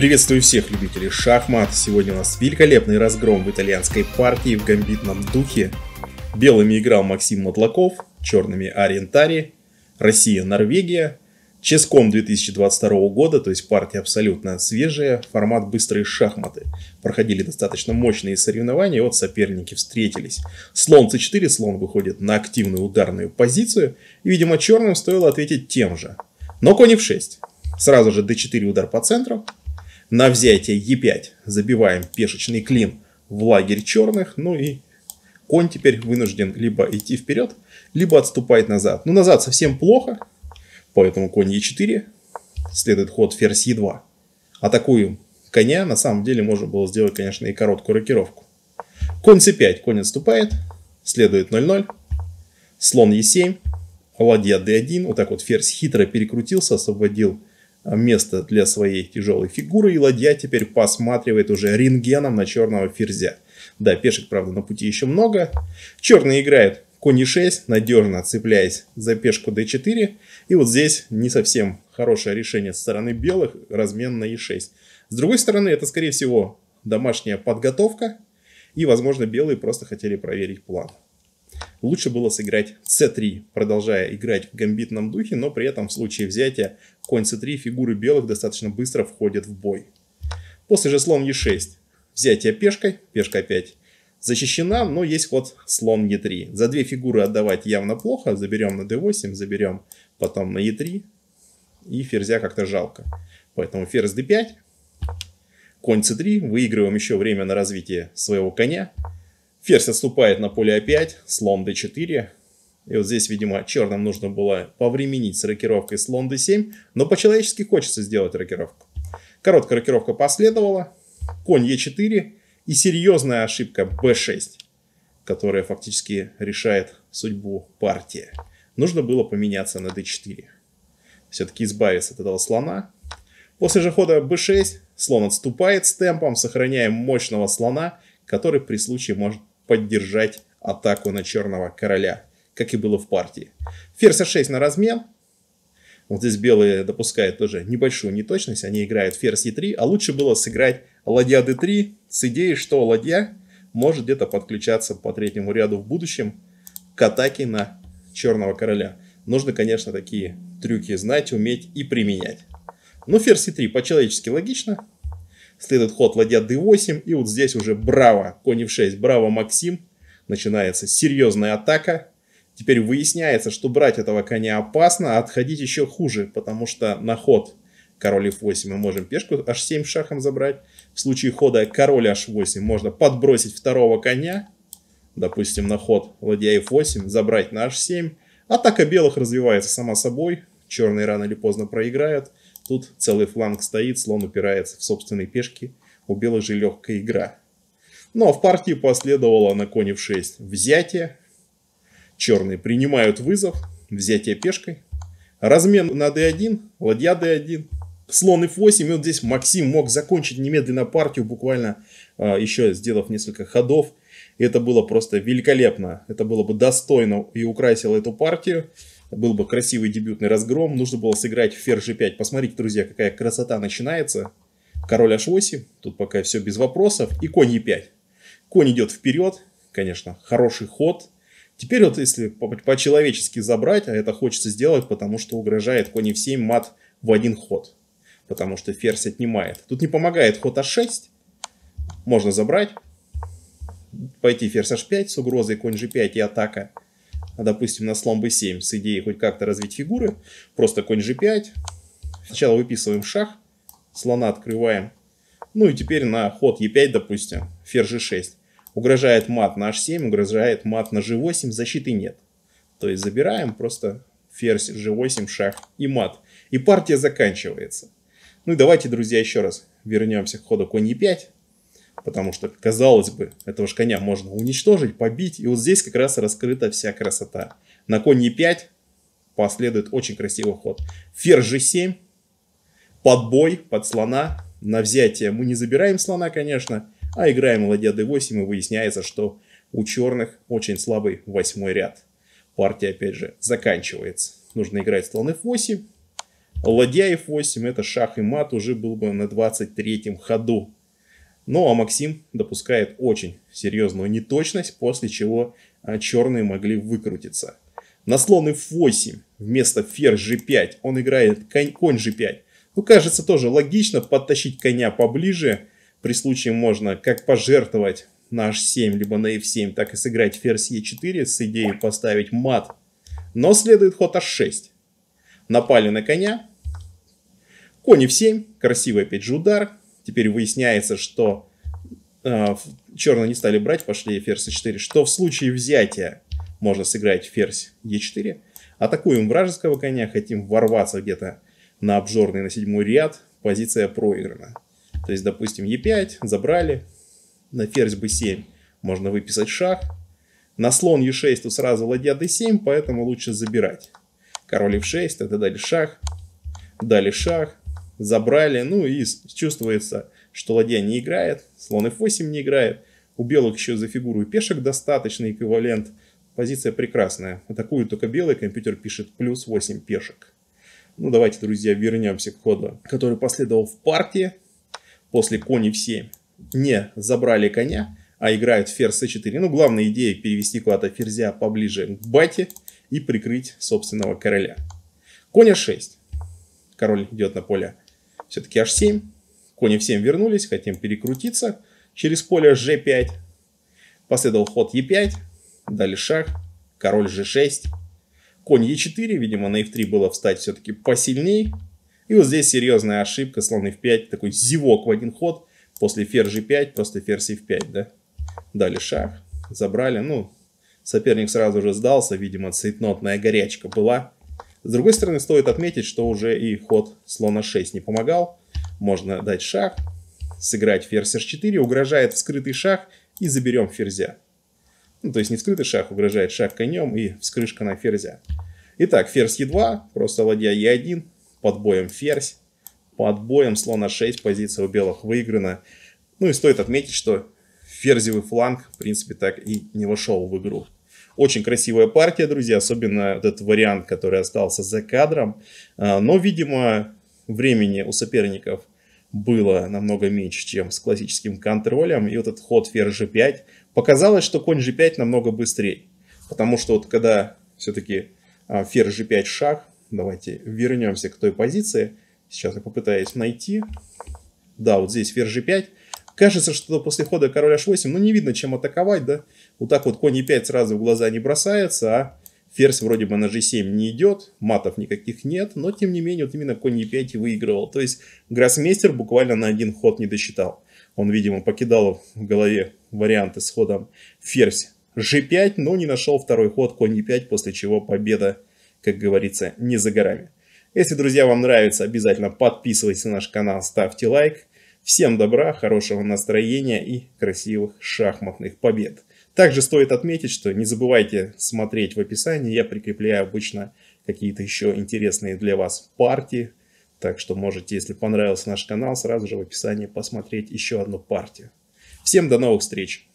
Приветствую всех любителей шахмат. Сегодня у нас великолепный разгром в итальянской партии в гамбитном духе. Белыми играл Максим Матлаков, черными Арентари, Россия-Норвегия. Ческом 2022 года, то есть партия абсолютно свежая, формат быстрые шахматы. Проходили достаточно мощные соревнования, вот соперники встретились. Слон c4, слон выходит на активную ударную позицию, и, видимо, черным стоило ответить тем же. Но конь f6. Сразу же d4 удар по центру, на взятие Е5 забиваем пешечный клин в лагерь черных. Ну и конь теперь вынужден либо идти вперед, либо отступать назад. Ну, назад совсем плохо, поэтому конь Е4, следует ход ферзь Е2. Атакуем коня, на самом деле можно было сделать, конечно, и короткую рокировку. Конь С5, конь отступает, следует 0-0, слон Е7, ладья d1, вот так вот ферзь хитро перекрутился, освободил место для своей тяжелой фигуры, и ладья теперь посматривает уже рентгеном на черного ферзя. Да, пешек, правда, на пути еще много. Черные играют конь e6, надежно цепляясь за пешку d4. И вот здесь не совсем хорошее решение со стороны белых, размен на e6. С другой стороны, это, скорее всего, домашняя подготовка. И, возможно, белые просто хотели проверить план. Лучше было сыграть c3, продолжая играть в гамбитном духе, но при этом в случае взятия конь c3 фигуры белых достаточно быстро входят в бой. После же слон e6. Взятие пешкой, пешка опять защищена, но есть ход слон e3. За две фигуры отдавать явно плохо. Заберем на d8, заберем потом на e3. И ферзя как-то жалко. Поэтому ферзь d5, конь c3. Выигрываем еще время на развитие своего коня. Ферзь отступает на поле А5, слон d4. И вот здесь, видимо, черным нужно было повременить с рокировкой слон d7, но по-человечески хочется сделать рокировку. Короткая рокировка последовала, конь e4 и серьезная ошибка b6, которая фактически решает судьбу партии. Нужно было поменяться на d4. Все-таки избавиться от этого слона. После же хода b6 слон отступает с темпом, сохраняем мощного слона, который при случае может поддержать атаку на черного короля, как и было в партии. Ферзь А6 на размен. Вот здесь белые допускают тоже небольшую неточность. Они играют ферзь Е3, а лучше было сыграть ладья Д3 с идеей, что ладья может где-то подключаться по третьему ряду в будущем к атаке на черного короля. Нужно, конечно, такие трюки знать, уметь и применять. Но ферзь Е3 по-человечески логично. Следует ход ладья d8. И вот здесь уже браво, конь f6, браво, Максим. Начинается серьезная атака. Теперь выясняется, что брать этого коня опасно, а отходить еще хуже, потому что на ход король f8 мы можем пешку h7 шахом забрать. В случае хода король h8 можно подбросить второго коня, допустим, на ход ладья f8, забрать на h7. Атака белых развивается сама собой, черные рано или поздно проиграют. Тут целый фланг стоит, слон упирается в собственные пешки. У белых же легкая игра. Но ну, а в партии последовало на коне в 6 взятие. Черные принимают вызов, взятие пешкой. Размен на d1, ладья d1, слон f8. И вот здесь Максим мог закончить немедленно партию, буквально а, еще сделав несколько ходов. И это было просто великолепно. Это было бы достойно и украсило эту партию был бы красивый дебютный разгром, нужно было сыграть ферзь g5. Посмотрите, друзья, какая красота начинается. Король h8, тут пока все без вопросов, и конь e5. Конь идет вперед, конечно, хороший ход. Теперь вот если по-человечески забрать, а это хочется сделать, потому что угрожает конь f7 мат в один ход. Потому что ферзь отнимает. Тут не помогает ход h6, можно забрать. Пойти ферзь h5 с угрозой конь g5 и атака. А, допустим, на слон b7 с идеей хоть как-то развить фигуры, просто конь g5. Сначала выписываем шах, слона открываем. Ну и теперь на ход e5, допустим, ферзь g6. Угрожает мат на h7, угрожает мат на g8, защиты нет. То есть забираем просто ферзь g8, шах и мат. И партия заканчивается. Ну и давайте, друзья, еще раз вернемся к ходу конь e5. Потому что, казалось бы, этого же коня можно уничтожить, побить. И вот здесь как раз раскрыта вся красота. На конь Е5 последует очень красивый ход. Ферзь G7. Подбой под слона. На взятие мы не забираем слона, конечно. А играем ладья D8 и выясняется, что у черных очень слабый восьмой ряд. Партия, опять же, заканчивается. Нужно играть слон F8. Ладья F8 это шах и мат уже был бы на 23 ходу. Ну а Максим допускает очень серьезную неточность, после чего а, черные могли выкрутиться. На слон f8 вместо ферзь g5 он играет конь, конь g5. Ну, кажется, тоже логично подтащить коня поближе. При случае можно как пожертвовать на h7, либо на f7, так и сыграть ферзь e4 с идеей поставить мат. Но следует ход h6. Напали на коня. Конь f7, красивый опять же удар теперь выясняется, что э, черные не стали брать, пошли ферзь c4, что в случае взятия можно сыграть ферзь e4. Атакуем вражеского коня, хотим ворваться где-то на обжорный, на седьмой ряд, позиция проиграна. То есть, допустим, e5, забрали, на ферзь b7 можно выписать шаг. На слон e6 то сразу ладья d7, поэтому лучше забирать. Король f6, тогда дали шаг, дали шаг, забрали, ну и чувствуется, что ладья не играет, слон f8 не играет, у белых еще за фигуру и пешек достаточный эквивалент, позиция прекрасная, атакуют только белый, компьютер пишет плюс 8 пешек. Ну давайте, друзья, вернемся к ходу, который последовал в партии после конь в 7 Не забрали коня, а играют ферзь c4. Ну, главная идея перевести куда-то ферзя поближе к бате и прикрыть собственного короля. Коня 6. Король идет на поле все-таки h7. Кони в 7 вернулись, хотим перекрутиться через поле g5. Последовал ход e5, дали шаг, король g6. Конь e4, видимо, на f3 было встать все-таки посильней. И вот здесь серьезная ошибка, слон f5, такой зевок в один ход. После ферзь g5, просто ферзь f5, да. Дали шаг, забрали, ну, соперник сразу же сдался, видимо, цейтнотная горячка была. С другой стороны, стоит отметить, что уже и ход слона 6 не помогал. Можно дать шаг, сыграть ферзь h4, угрожает вскрытый шаг и заберем ферзя. Ну, то есть не вскрытый шаг, угрожает шаг конем и вскрышка на ферзя. Итак, ферзь e2, просто ладья e1, под боем ферзь, под боем слона 6, позиция у белых выиграна. Ну и стоит отметить, что ферзевый фланг, в принципе, так и не вошел в игру. Очень красивая партия, друзья, особенно этот вариант, который остался за кадром. А, но, видимо, времени у соперников было намного меньше, чем с классическим контролем. И вот этот ход ферзь g5 показалось, что конь g5 намного быстрее. Потому что вот когда все-таки а, ферзь g5 шаг, давайте вернемся к той позиции. Сейчас я попытаюсь найти. Да, вот здесь ферзь g5. Кажется, что после хода короля h8, ну, не видно, чем атаковать, да? Вот так вот конь e5 сразу в глаза не бросается, а ферзь вроде бы на g7 не идет, матов никаких нет, но, тем не менее, вот именно конь e5 и выигрывал. То есть, гроссмейстер буквально на один ход не досчитал. Он, видимо, покидал в голове варианты с ходом ферзь g5, но не нашел второй ход конь e5, после чего победа, как говорится, не за горами. Если, друзья, вам нравится, обязательно подписывайтесь на наш канал, ставьте лайк. Всем добра, хорошего настроения и красивых шахматных побед. Также стоит отметить, что не забывайте смотреть в описании, я прикрепляю обычно какие-то еще интересные для вас партии. Так что можете, если понравился наш канал, сразу же в описании посмотреть еще одну партию. Всем до новых встреч!